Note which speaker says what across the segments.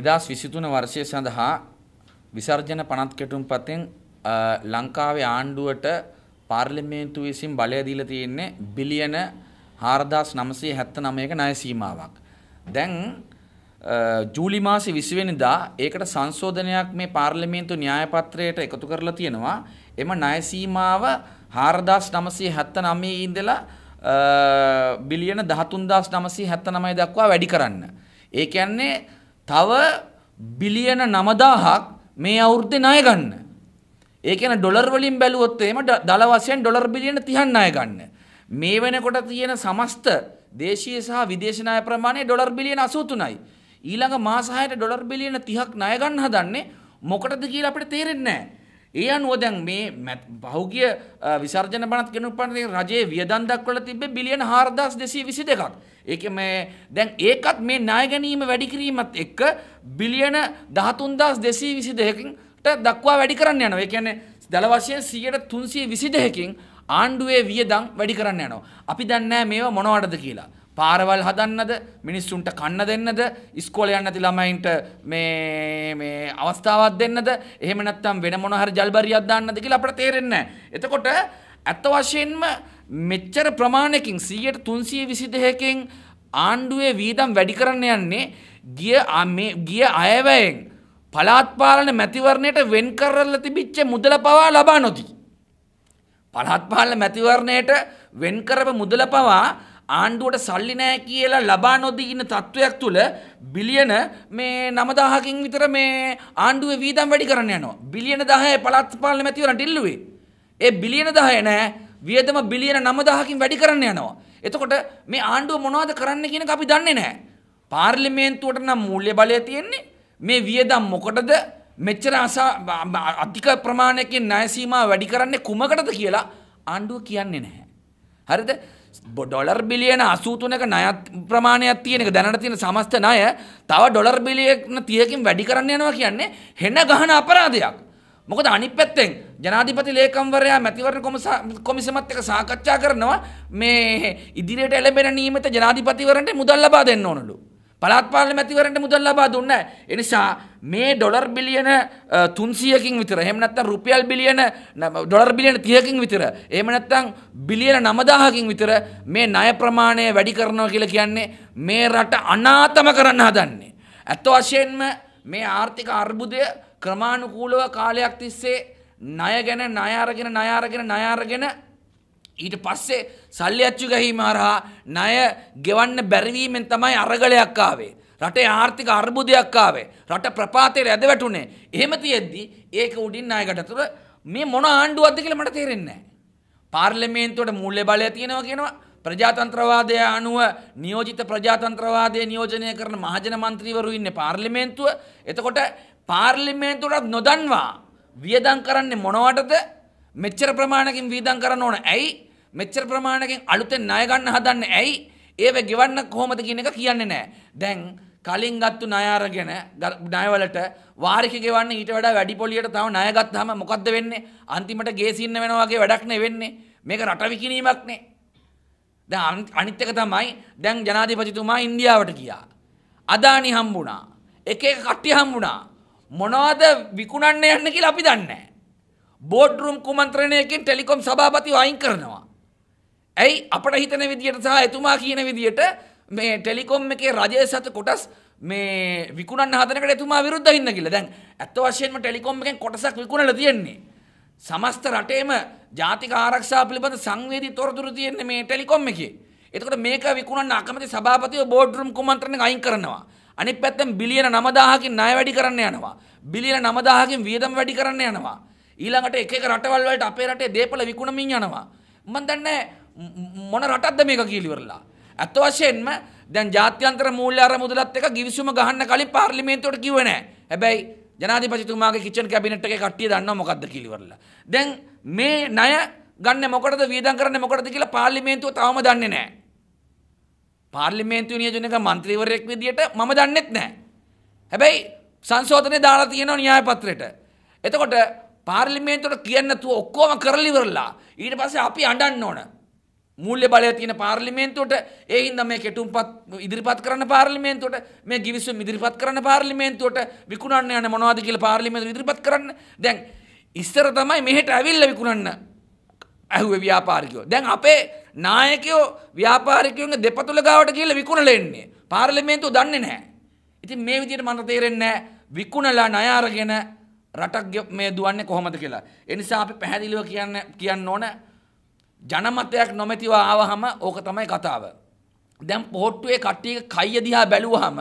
Speaker 1: දෙදස් විසිතුන වර්ෂය සඳහා විසර්ජන පනත් කෙටුම් පතෙන් ලංකාවේ ආණ්ඩුවට පාර්ලිමේන්තු විසින් බලය දීලා තියෙන්නේ බිලියන 4979ක ණය සීමාවක්. දැන් ජූලි මාසෙ 20 වෙනිදා ඒකට සංශෝධනයක් මේ පාර්ලිමේන්තු න්‍යාය පත්‍රයට එකතු කරලා තියෙනවා. එම ණය සීමාව 4979 ඉඳලා බිලියන 13979 දක්වා වැඩි කරන්න. ඒ කියන්නේ තව බිලියන 9000ක් මේ අවුරුද්දේ ණය ගන්න. ඒ කියන්නේ ඩොලර් වලින් බැලුවොත් එහෙම දල වශයෙන් ඩොලර් බිලියන 30ක් ණය ගන්න. මේ වෙනකොට තියෙන සමස්ත දේශීය සහ විදේශ ණය ප්‍රමාණය ඩොලර් බිලියන 83යි. ඊළඟ මාස 6ට ඩොලර් බිලියන 30ක් ණය ගන්න හදන්නේ මොකටද කියලා අපිට තේරෙන්නේ නැහැ. ඒ අනුව දැන් මේ බහුගිය විසර්ජන බණත් කෙනුපන් රජයේ වියදම් දක්වලා තිබ්බේ බිලියන 4222ක්. ඒක මේ දැන් ඒකත් මේ ණය ගැනීම වැඩි කිරීමත් එක්ක බිලියන 13222කින්ට දක්වා වැඩි කරන්න යනවා. ඒ කියන්නේ දළ වශයෙන් 322කින් ආණ්ඩුවේ වියදම් වැඩි කරන්න යනවා. අපි දන්නේ මේවා මොනවටද කියලා. පාරවල් හදන්නද මිනිස්සුන්ට කන්න දෙන්නද ඉස්කෝලේ යන්න නැති ළමයින්ට මේ මේ අවස්ථාවක් දෙන්නද එහෙම නැත්නම් වෙන මොන හරි ජල්බරියක් දාන්නද කියලා අපිට තේරෙන්නේ නැහැ. එතකොට අත්ත වශයෙන්ම මෙච්චර ප්‍රමාණයකින් සීයට තුන්සිය විසි දෙහකෙන් ආණ්ඩුවේ වීදම් වැඩි කරන්න යන්නේ ගිය ගිය අයවයෙන් පලාත්පාලන මැතිවරණයට වෙන් කරල්ල තිබිච්ච මුදල පවා ලබා නොදී. පළත්පාලන මැතිවරණයට වෙන්කරප මුදල පවා ආණ්ඩුවට සල්ලි නෑ කියලා ලබා නොදී ඉන්න තත්ත්වයක් තුළ බිලියන මේ නමදාහකින් විතර මේ ආණ්ඩුව වීදම් වැඩි කරන්න යනවා. බිලියන දහය පළත්පාලන මැතිවරණට ඉල්ලුවේ. ඒ බිලියන දහය නෑ වියදම බිලියන 9000කින් වැඩි කරන්න යනවා. එතකොට මේ ආණ්ඩුව මොනවද කරන්න කියන අපි දන්නේ නැහැ. පාර්ලිමේන්තුවට නම් මූල්‍ය බලය තියෙන්නේ. මේ වියදම් මොකටද? මෙච්චර අධික ප්‍රමාණයකින් ණය සීමාව වැඩි කරන්නේ කුමකටද කියලා ආණ්ඩුව කියන්නේ නැහැ. හරිද? ඩොලර් බිලියන 83ක ණය ප්‍රමාණයක් තියෙන එක දැනට තියෙන සමස්ත ණය තව ඩොලර් බිලියන 30කින් වැඩි කරන්න යනවා කියන්නේ හෙන ගහන අපරාධයක්. මොකද අනිත් පැත්තෙන් ජනාධිපති ලේකම්වරයා මැතිවරණ කොමිසමත් එක සාකච්ඡා කරනවා මේ ඉදිරියට එළඹෙන නියමිත ජනාධිපතිවරන්ට මුදල් ලබා දෙන්න ඕනලු. පළාත් පාලන මැතිවරන්ට මුදල් ලබා දුන්නේ නැහැ. ඒ නිසා මේ ඩොලර් බිලියන 300කින් විතර එහෙම නැත්නම් රුපියල් බිලියන ඩොලර් බිලියන 30කින් විතර එහෙම නැත්නම් බිලියන 9000කින් විතර මේ ණය ප්‍රමාණය වැඩි කරනවා කියලා කියන්නේ මේ රට අනාතම කරන්න හදන්නේ. අත්ත වශයෙන්ම මේ ආර්ථික අර්බුදය ක්‍රමාණුකූලව කාලයක් තිස්සේ ණය ගැන ණය අරගෙන ණය අරගෙන ණය අරගෙන ඊට පස්සේ සල්ලි අච්චු ගැහිම හරහා ණය ගෙවන්න බැරිවීමෙන් තමයි අරගලයක් ආවේ. රටේ ආර්ථික අර්බුදයක් ආවේ. රට ප්‍රපාතයට ඇද වැටුනේ. එහෙම තියෙද්දි ඒක උඩින් ණයකට අතුර මේ මොන ආණ්ඩුවක්ද කියලා මට තේරෙන්නේ නැහැ. පාර්ලිමේන්තුවට මූල්‍ය බලය තියෙනවා කියනවා ප්‍රජාතන්ත්‍රවාදය අනුව නියෝජිත ප්‍රජාතන්ත්‍රවාදය නියෝජනය කරන මහජන මන්ත්‍රීවරු ඉන්න පාර්ලිමේන්තුව එතකොට පාර්ලිමේන්තුටත් නොදන්වා වියදං කරන්නේ මොනවටද මෙච්චර ප්‍රමාණකින් වීදං කරන්න ඕන ඇයි මෙච්චර ප්‍රමාණකින් අලුතෙන් ණයගන්න හදන්න ඇයි ඒව ගෙවන්න කොහොමද කියන එක කියන්නේ නෑ. දැන් කලින් ගත්තු ණය අරගෙන ණයවලට වාරික ගෙවන්න ඊට වඩා වැඩි පොලියට තව ණය ගත්තාම මොකද්ද වෙන්නේ? අන්තිමට ගේසින්න වෙනවා වගේ වැඩක් නෙවෙන්නේ. මේක රට විකිණීමක් නේ. දැන් අනිත් එක තමයි දැන් ජනාධිපතිතුමා ඉන්දියාවට ගියා. අදානි හම්බුණා. එක එක කට්ටිය හම්බුණා. මොනවද විකුණන්න යන්න කියලා අපි දන්නේ නැහැ. බෝඩ් රූම් කුමන්ත්‍රණයකින් ටෙලිකොම් සභාපතිව අයින් කරනවා. ඇයි අපට හිතන විදියට සහ එතුමා කියන විදියට මේ ටෙලිකොම් එකේ රජය සත කොටස් මේ විකුණන්න හදනකට එතුමා විරුද්ධ ඉන්න කියලා. දැන් ඇත්ත වශයෙන්ම ටෙලිකොම් එකෙන් කොටසක් විකුණලා තියෙන්නේ. සමස්ත රටේම ජාතික ආරක්ෂා පිළිබඳ සංවේදී තොරතුරු තියෙන්නේ මේ ටෙලිකොම් එකේ. එතකොට මේක විකුණන්න අකමැති සභාපතිව බෝඩ් රූම් කුමන්ත්‍රණය අයින් කරනවා. අනිත් පැත්තෙන් බිලියන 9000කින් ණය වැඩි කරන්න යනවා. බිලියන 9000කින් වියදම් වැඩි කරන්න යනවා. ඊළඟට එක එක රටවල් වලට අපේ රටේ දේපල විකුණමින් යනවා. මම දන්නේ මොන රටක්ද මේක කියලා ඉවරලා. අත් වශයෙන්ම දැන් ජාත්‍යන්තර මූල්‍ය අරමුදලත් එක ගිවිසුම ගහන්න කලින් පාර්ලිමේන්තුවට කිව්වේ නැහැ. හැබැයි ජනාධිපතිතුමාගේ කිචන් කැබිනට් එකේ කට්ටිය දන්නවා මොකද්ද කියලා. දැන් මේ ණය ගන්න මොකටද වියදම් කරන්නේ මොකටද කියලා පාර්ලිමේන්තුව තවම දන්නේ නැහැ. පාර්ලිමේන්තුව නියෝජනක മന്ത്രിවරයෙක් විදියට මම දන්නෙත් නැහැ. හැබැයි සංශෝධනේ දාලා තියෙනවා න්‍යාය පත්‍රයට. එතකොට පාර්ලිමේන්තුවට කියන්නේ නැතුව ඔක්කොම කරලා ඉවරලා ඊට පස්සේ අපි අඬන්න ඕන. මූල්‍ය බලය තියෙන පාර්ලිමේන්තුවට ඒ හින්දා මේ කෙටුම්පත් ඉදිරිපත් කරන පාර්ලිමේන්තුවට මේ ගිවිසුම් ඉදිරිපත් කරන පාර්ලිමේන්තුවට විකුණන්න යන මොනවද කියලා පාර්ලිමේන්තුව ඉදිරිපත් කරන්න දැන් ඉස්සර තමයි මෙහෙට ඇවිල්ලා විකුණන්න ඇහුවේ ව්‍යාපාරිකයෝ දැන් අපේ නායකයෝ ව්‍යාපාරිකයෝගේ දෙපතුල ගාවට කියලා විකුණලා එන්නේ පාර්ලිමේන්තුව දන්නේ නැහැ ඉතින් මේ විදිහට මට තේරෙන්නේ නැහැ විකුණලා ණය අරගෙන රටක් මේ දුවන්නේ කොහොමද කියලා ඒ නිසා අපි පැහැදිලිව කියන්න කියන්න ඕනේ ජනමතයක් නොමැතිව ආවහම ඕක තමයි කතාව. දැන් පොහොට්ටුවේ කට්ටිය කය දිහා බැලුවහම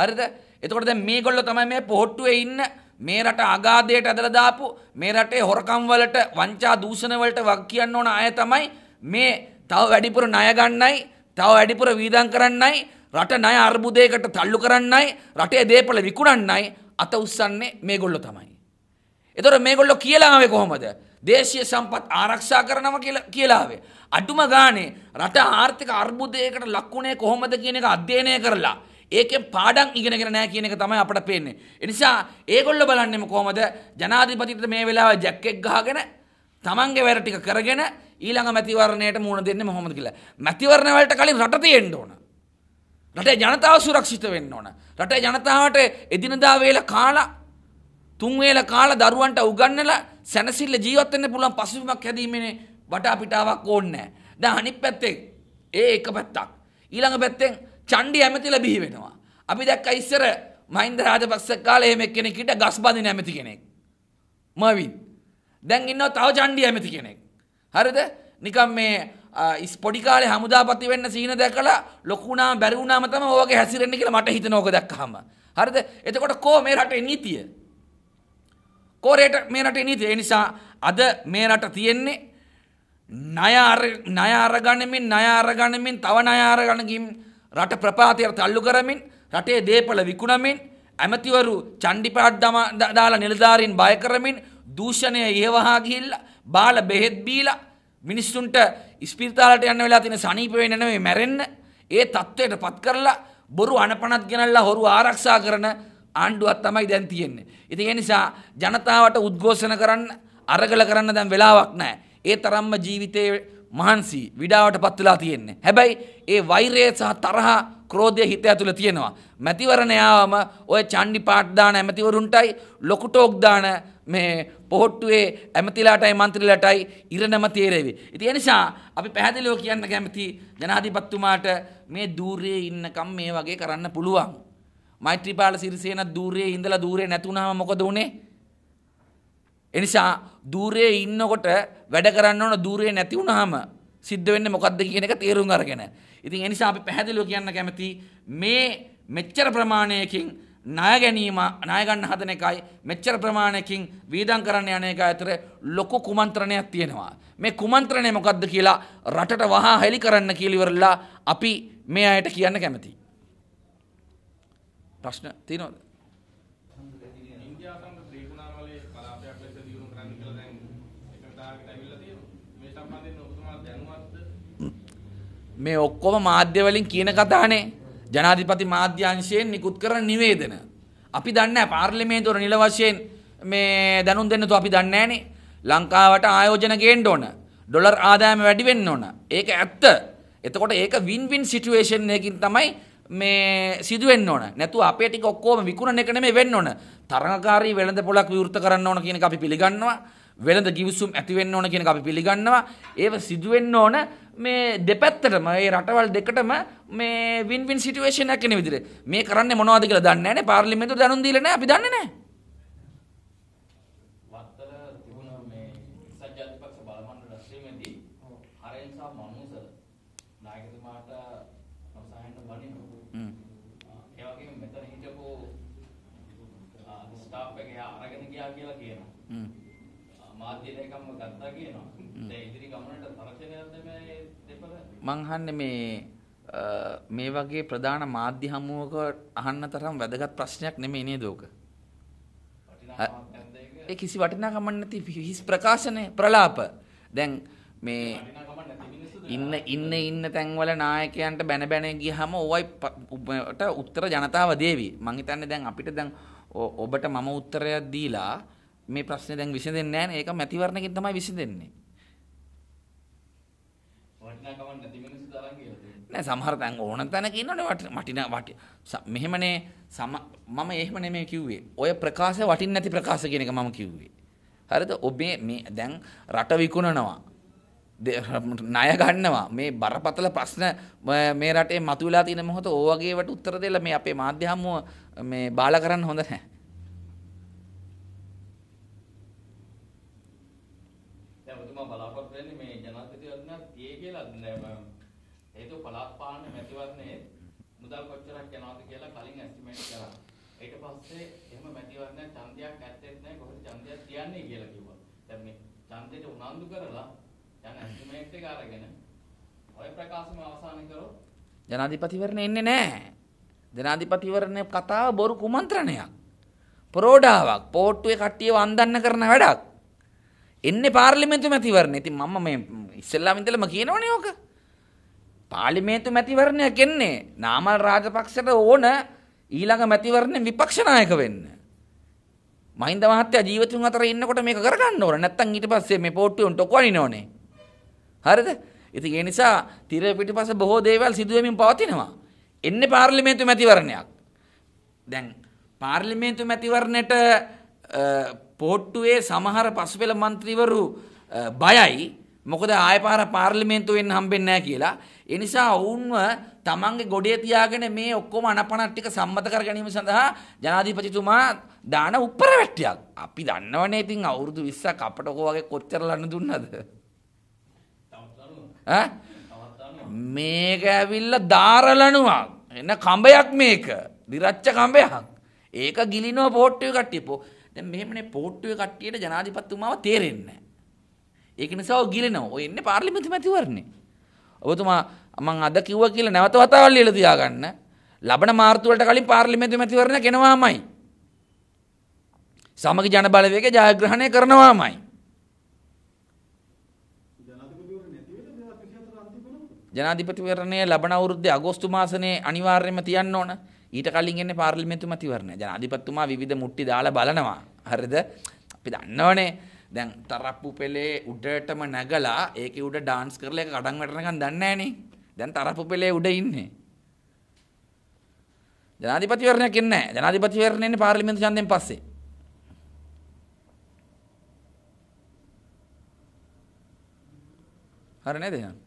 Speaker 1: හරිද? එතකොට දැන් මේගොල්ලෝ තමයි මේ පොහොට්ටුවේ ඉන්න මේ රට අගාධයට ඇදලා දාපු මේ රටේ හොරකම් වලට වංචා දූෂණ වලට වග කියන්න ඕන අය තමයි මේ තව වැඩිපුර ණය ගන්නයි තව වැඩිපුර වීදම් කරන්නයි රට ණය අර්බුදයකට තල්ලු කරන්නයි රටේ දේපල විකුණන්නයි අත උස්සන්නේ මේගොල්ලෝ තමයි. ඒතොර මේගොල්ලෝ කියලා ආවේ කොහොමද? දේශය සම්පත් ආරක්ෂා කරනව කියලාවේ. අඩුම ගානේ රට ආර්ථික අර්බුදයකට ලක්වුණේ කොහොමද කියන එක අධ්‍යයනය කරලා. ඒකෙන් පාඩම් ඉගෙනගෙන නෑ කියන එක තමයි අපට පේන්නේ. එනිසා ඒගොල්ල බලන්නෙම කොහොමද ජනාධිපතිට මේ වෙලාව ජැක්කෙක් ගහගෙන තමන්ගේ වැර ටික කරගෙන ඊළඟ මැතිවරණයට මුණ දෙන්නේ මොහොමද කියලා. මැතිවරණ වලට කලින් රට තියෙන්න ඕන. රටේ ජනතාව සුරක්ෂිත වෙන්න ඕන. රටේ ජනතාවට එදිනදා වේල කාලා තුන් වේල කාලා දරුවන්ට උගන්වලා සැනසිල්ල ජීවත් වෙන්න පුළුවන් පසුබිමක් හැදීමේනේ වටා පිටාවක් ඕනේ නැහැ. දැන් අනිත් පැත්තෙන් ඒ එක පැත්තක්. ඊළඟ පැත්තෙන් චණ්ඩි ඇමතිලා බිහි වෙනවා. අපි දැක්කා ඉස්සර මහින්ද රාජපක්ෂ කාලේ එහෙම කෙනෙක්ට ගස් බඳින ඇමති කෙනෙක්. මවින්. දැන් ඉන්නවා තව චණ්ඩි ඇමති කෙනෙක්. හරිද? නිකම් මේ ස්පොඩි කාලේ හමුදාපති වෙන්න සීන දැකලා ලොකු වුණාම බැරි වුණාම තමයි ඔයගේ හැසිරෙන්නේ කියලා මට හිතෙන ඕක දැක්කහම. හරිද? එතකොට කො මේ රටේ නීතිය? කෝරේට මේ රටේ නීතිය. ඒ නිසා අද මේ රට තියෙන්නේ ණය ණය අරගනිමින් ණය අරගනිමින් තව ණය අරගනකින් රට ප්‍රපාතයට තල්ලු කරමින් රටේ දේපල විකුණමින් ඇමතිවරු චණ්ඩිපාඩ් දාලා නිලධාරීන් බය කරමින් දූෂණය ඉහවහා ගිහිල්ලා බාල බෙහෙත් බීලා මිනිස්සුන්ට ඉස්පිරිතාලට යන්න වෙලා තියෙන සනීප වෙන්න නෙමෙයි මැරෙන්න ඒ தത്വයට පත් කරලා බොරු අනපනත් ගෙනල්ලා හොරු ආරක්ෂා කරන ආණ්ඩුවත් තමයි දැන් තියෙන්නේ. ඉතින් ඒ නිසා ජනතාවට උද්ඝෝෂණ කරන්න අරගල කරන්න දැන් වෙලාවක් නැහැ. ඒ තරම්ම ජීවිතයේ මහන්සි විඩාවට පත් වෙලා තියෙන්නේ. හැබැයි ඒ වෛරය සහ තරහ ක්‍රෝධය හිත ඇතුළේ තියෙනවා. මැතිවරණයාවම ඔය චණ්ඩි පාට් දාන ඇමතිවරුන්ටයි ලොකු ටෝක් දාන මේ පොහොට්ටුවේ ඇමතිලාටයි മന്ത്രിලාටයි ඉරණම තේරෙවි. ඉතින් ඒ නිසා අපි පැහැදිලිව කියන්න කැමති ජනාධිපතිතුමාට මේ দূරයේ ඉන්නකම් මේ වගේ කරන්න පුළුවන්. මෛත්‍රීපාල සිරිසේන දූරයේ ඉඳලා දූරේ නැතුණාම මොකද උනේ? එනිසා දූරයේ ඉන්නකොට වැඩ කරන්න ඕන දූරයේ නැති වුණාම සිද්ධ වෙන්නේ මොකද්ද කියන එක තේරුම් අරගෙන. ඉතින් ඒ නිසා අපි පැහැදිලිව කියන්න කැමති මේ මෙච්චර ප්‍රමාණයකින් ණය ගැනීම ණය ගන්න හදන එකයි මෙච්චර ප්‍රමාණයකින් වීදම් කරන්න යන එක අතර ලොකු කුමන්ත්‍රණයක් තියෙනවා. මේ කුමන්ත්‍රණය මොකද්ද කියලා රටට වහා හෙලි කරන්න කියලා අපි මේ අයට කියන්න කැමතියි. ප්‍රශ්න තියෙනවද? ඉන්දියා සංග ත්‍රිකුණාමලයේ කලාපයක් ලෙස දියුණු කරන්න කියලා දැන් එකතාවකට ඇවිල්ලා තියෙනවා. මේ සම්බන්ධයෙන් ඔබතුමා දැනුවත්ද? මේ ඔක්කොම මාධ්‍ය වලින් කියන කතානේ. ජනාධිපති මාධ්‍ය අංශයෙන් නිකුත් කරන නිවේදන. අපි දන්නේ නැහැ පාර්ලිමේන්තුවර නිල වශයෙන් මේ දැනුම් දෙන්න තු අපි දන්නේ නැහනේ. ලංකාවට ආයෝජන ගේන්න ඕන. ඩොලර් ආදායම වැඩි වෙන්න ඕන. ඒක ඇත්ත. එතකොට ඒක win win situation එකකින් තමයි මේ සිදුවෙන්න ඕන නැතු අපේ ටික ඔක්කොම විකුණන එක නෙමෙයි වෙන්න ඕන තරඟකාරී වෙළඳ පොලක් විවෘත කරන්න ඕන කියන එක අපි පිළිගන්නවා වෙළඳ ගිවිසුම් ඇති වෙන්න ඕන කියන එක අපි පිළිගන්නවා ඒව සිදුවෙන්න ඕන මේ දෙපැත්තටම ඒ රටවල් දෙකටම මේ වින් වින් සිටුවේෂන් එකක් කෙන විදිහට මේ කරන්නේ මොනවද කියලා දන්නේ නැහැ නේ පාර්ලිමේන්තුව දැනුම් දීලා නැහැ අපි දන්නේ නැහැ ජාතිපක්ෂ බලමණ්ඩල රැස්වීමේදී හරෙන්සා මනුස නායකතුමාට අවසානයට බණිනවා. ඒ වගේම මෙතන හිටපු ස්ටාෆ් එක එයා අරගෙන ගියා කියලා කියනවා. මාධ්‍ය දෙකම ගත්තා කියනවා. දැන් ඉදිරි ගමනට තරචනයක්ද මේ දෙපළ මං අහන්නේ මේ මේ වගේ ප්‍රධාන මාධ්‍ය හමුවක අහන්න තරම් වැදගත් ප්‍රශ්නයක් නෙමෙයි නේද ඕක. ඒ කිසි වටිනාකමක් නැති හිස් ප්‍රකාශනේ ප්‍රලාප. දැන් මේ ඉන්න ඉන්න ඉන්න තැන්වල නායකයන්ට බැන බැන ගියහම ඕවයි ඔබට උත්තර ජනතාව දේවි. මං හිතන්නේ දැන් අපිට දැන් ඔබට මම උත්තරයක් දීලා මේ ප්‍රශ්නේ දැන් විසඳෙන්නේ නැහැ නේ. ඒක මැතිවරණකින් තමයි විසඳෙන්නේ. වටිනාකමක් නැති මිනිස්සු තරම් කියලා තියෙනවා. නෑ සමහර තැන් ඕන තැනක ඉන්නවනේ වටිනා වටි. මෙහෙමනේ සම මම එහෙම නෙමෙයි කිව්වේ. ඔය ප්‍රකාශය වටින් නැති ප්‍රකාශ කියන එක මම කිව්වේ. හරිද? ඔබේ මේ දැන් රට විකුණනවා. ණය ගන්නවා මේ බරපතල ප්‍රශ්න මේ රටේ මතුවලා තියෙන මොහොත ඕවගේවට උත්තර දෙලා මේ අපේ මාධ්‍ය හමුව මේ බාල කරන්න හොඳ නැහැ. දැන් ඔබතුමා බලාපොරොත්තු වෙන්නේ මේ ජනාධිපතිවරණක් තියේ කියලා හේතු පළාත් පාලන මැතිවරණයේ මුදල් කොච්චරක් යනවද කියලා කලින් එස්ටිමේට් කරා. ඊට පස්සේ එහෙම මැතිවරණ ඡන්දයක් ඇත්තෙත් නැහැ කොහොමද ඡන්දයක් තියන්නේ කියලා කිව්වා. දැන් මේ ඡන්දෙට උනන්දු කරලා යන ඇස්ටිමේට් එක අරගෙන ඔය ප්‍රකාශනම අවසන් කරොත් ජනාධිපතිවරණ එන්නේ නැහැ. ජනාධිපතිවරණ කතාව බොරු කුමන්ත්‍රණයක්. ප්‍රෝඩාවක්. පෝට්ටුවේ කට්ටියව අන්දන්න කරන වැඩක්. එන්නේ පාර්ලිමේන්තු මැතිවරණ. ඉතින් මම මේ ඉස්සෙල්ලාම ඉඳලම කියනවනේ ඕක. පාර්ලිමේන්තු මැතිවරණයක් එන්නේ නාමල් රාජපක්ෂට ඕන ඊළඟ මැතිවරණේ විපක්ෂ නායක වෙන්න. මහින්ද මහත්තයා ජීවිතුන් අතර ඉන්නකොට මේක කරගන්න ඕන. නැත්තම් ඊට පස්සේ මේ පෝට්ටුවෙන් ටොක් වනිනෝනේ. හරිද? ඉතින් ඒ නිසා තිර පිටිපස බොහෝ දේවල් සිදුවෙමින් පවතිනවා. එන්නේ පාර්ලිමේන්තු මැතිවරණයක්. දැන් පාර්ලිමේන්තු මැතිවරණයට පෝට්ටුවේ සමහර පසුපෙළ මන්ත්‍රීවරු බයයි මොකද ආය පාර පාර්ලිමේන්තුවෙන් හම්බෙන්නේ නැහැ කියලා. ඒ නිසා ඔවුන්ව තමන්ගේ ගොඩේ තියාගෙන මේ ඔක්කොම අනපනක් ටික සම්මත කර ගැනීම සඳහා ජනාධිපතිතුමා දාන උපරවැට්ටියක්. අපි දන්නවනේ ඉතින් අවුරුදු 20ක් අපට ඔක වගේ කොච්චර ලන්න දුන්නද? මේක ඇවිල්ල ධාරලනුවක් එන්න කම්බයක් මේක දිරච්ච කම්බයක් ඒක ගිලිනෝ පෝට්ටුව කට්ටිපෝ දැ මෙමනේ පෝට්ටුව කට්ටියට ජනාධිපත්තුමාව තේරෙන්න. ඒක නිසා ගිලිනෝ එන්න පාර්ලිමිති මැතිවරණේ. ඔබතුමා මං අද කිව්ව කියල නැවත වතාවල් ලිල තියාගන්න ලබන මාර්තුවලට කලින් පාර්ලිමෙන්ති මැතිවරණ කෙනවාමයි. සමග ජනබලවේක ජයග්‍රහණය කරනවාමයි. ජනාධිපතිවරණය ලබන අවුරුද්දේ අගෝස්තු මාසනේ අනිවාර්යයෙන්ම තියන්න ඕන. ඊට කලින් එන්නේ පාර්ලිමේන්තු මැතිවරණය. ජනාධිපතිතුමා විවිධ මුට්ටි දාලා බලනවා. හරිද? අපි දන්නවනේ. දැන් තරප්පු පෙළේ උඩටම නැගලා ඒකේ උඩ ඩාන්ස් කරලා ඒක කඩන් වැටෙනකන් දන්නේ නැහනේ. දැන් තරප්පු පෙළේ උඩ ඉන්නේ. ජනාධිපතිවරණයක් එන්නේ නැහැ. ජනාධිපතිවරණය එන්නේ පාර්ලිමේන්තු ඡන්දයෙන් පස්සේ. හරි නේද එහෙනම්?